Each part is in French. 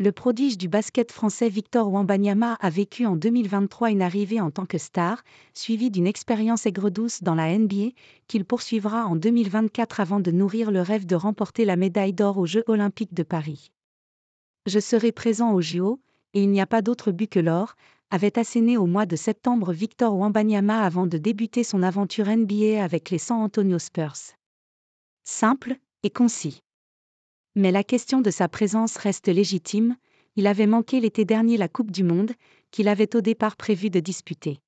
Le prodige du basket français Victor Wambanyama a vécu en 2023 une arrivée en tant que star, suivie d'une expérience aigre-douce dans la NBA, qu'il poursuivra en 2024 avant de nourrir le rêve de remporter la médaille d'or aux Jeux olympiques de Paris. Je serai présent aux JO, et il n'y a pas d'autre but que l'or, avait asséné au mois de septembre Victor Wambanyama avant de débuter son aventure NBA avec les San Antonio Spurs. Simple et concis. Mais la question de sa présence reste légitime, il avait manqué l'été dernier la Coupe du Monde, qu'il avait au départ prévu de disputer.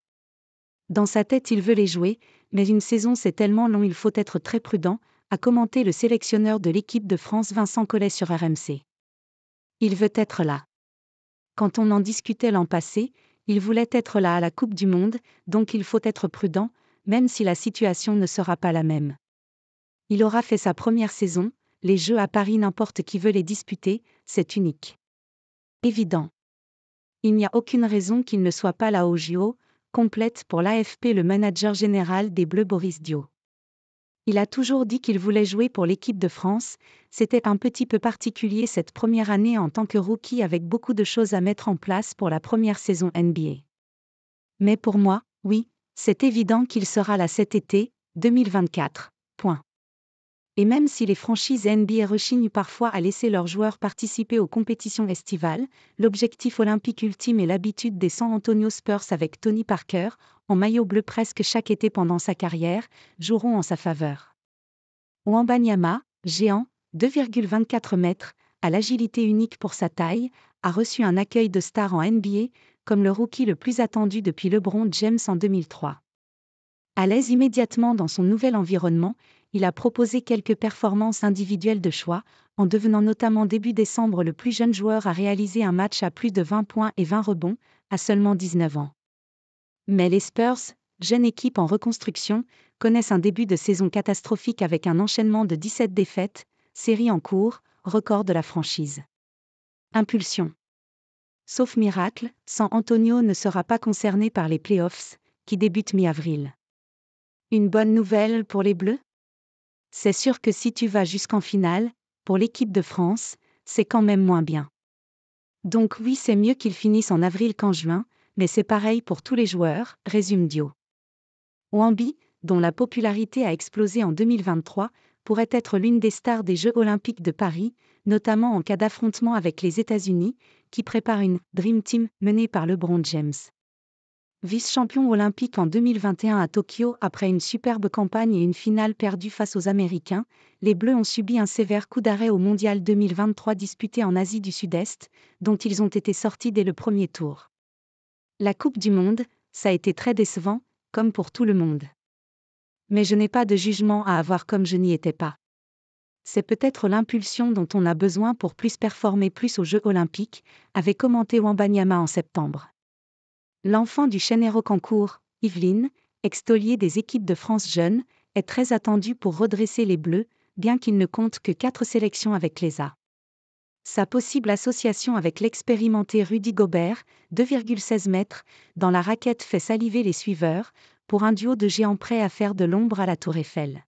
Dans sa tête il veut les jouer, mais une saison c'est tellement long il faut être très prudent, a commenté le sélectionneur de l'équipe de France Vincent Collet sur RMC. Il veut être là. Quand on en discutait l'an passé, il voulait être là à la Coupe du Monde, donc il faut être prudent, même si la situation ne sera pas la même. Il aura fait sa première saison, les Jeux à Paris n'importe qui veut les disputer, c'est unique. Évident. Il n'y a aucune raison qu'il ne soit pas là au complète pour l'AFP le manager général des Bleus Boris Dio. Il a toujours dit qu'il voulait jouer pour l'équipe de France, c'était un petit peu particulier cette première année en tant que rookie avec beaucoup de choses à mettre en place pour la première saison NBA. Mais pour moi, oui, c'est évident qu'il sera là cet été, 2024. Point et même si les franchises NBA rechignent parfois à laisser leurs joueurs participer aux compétitions estivales, l'objectif olympique ultime et l'habitude des San Antonio Spurs avec Tony Parker, en maillot bleu presque chaque été pendant sa carrière, joueront en sa faveur. Wambanyama, géant, 2,24 mètres, à l'agilité unique pour sa taille, a reçu un accueil de star en NBA, comme le rookie le plus attendu depuis LeBron James en 2003. À l'aise immédiatement dans son nouvel environnement, il a proposé quelques performances individuelles de choix, en devenant notamment début décembre le plus jeune joueur à réaliser un match à plus de 20 points et 20 rebonds, à seulement 19 ans. Mais les Spurs, jeune équipe en reconstruction, connaissent un début de saison catastrophique avec un enchaînement de 17 défaites, série en cours, record de la franchise. Impulsion. Sauf miracle, San Antonio ne sera pas concerné par les playoffs, qui débutent mi-avril. Une bonne nouvelle pour les Bleus c'est sûr que si tu vas jusqu'en finale, pour l'équipe de France, c'est quand même moins bien. Donc oui, c'est mieux qu'ils finissent en avril qu'en juin, mais c'est pareil pour tous les joueurs, résume Dio. Wambi, dont la popularité a explosé en 2023, pourrait être l'une des stars des Jeux olympiques de Paris, notamment en cas d'affrontement avec les États-Unis, qui prépare une Dream Team menée par LeBron James vice-champion olympique en 2021 à Tokyo après une superbe campagne et une finale perdue face aux Américains, les Bleus ont subi un sévère coup d'arrêt au Mondial 2023 disputé en Asie du Sud-Est, dont ils ont été sortis dès le premier tour. La Coupe du Monde, ça a été très décevant, comme pour tout le monde. Mais je n'ai pas de jugement à avoir comme je n'y étais pas. C'est peut-être l'impulsion dont on a besoin pour plus performer plus aux Jeux olympiques, avait commenté Wambanyama en septembre. L'enfant du chénéro concours, Yveline, extolier des équipes de France Jeunes, est très attendu pour redresser les Bleus, bien qu'il ne compte que quatre sélections avec les A. Sa possible association avec l'expérimenté Rudy Gobert, 2,16 mètres, dans la raquette fait saliver les suiveurs, pour un duo de géants prêts à faire de l'ombre à la Tour Eiffel.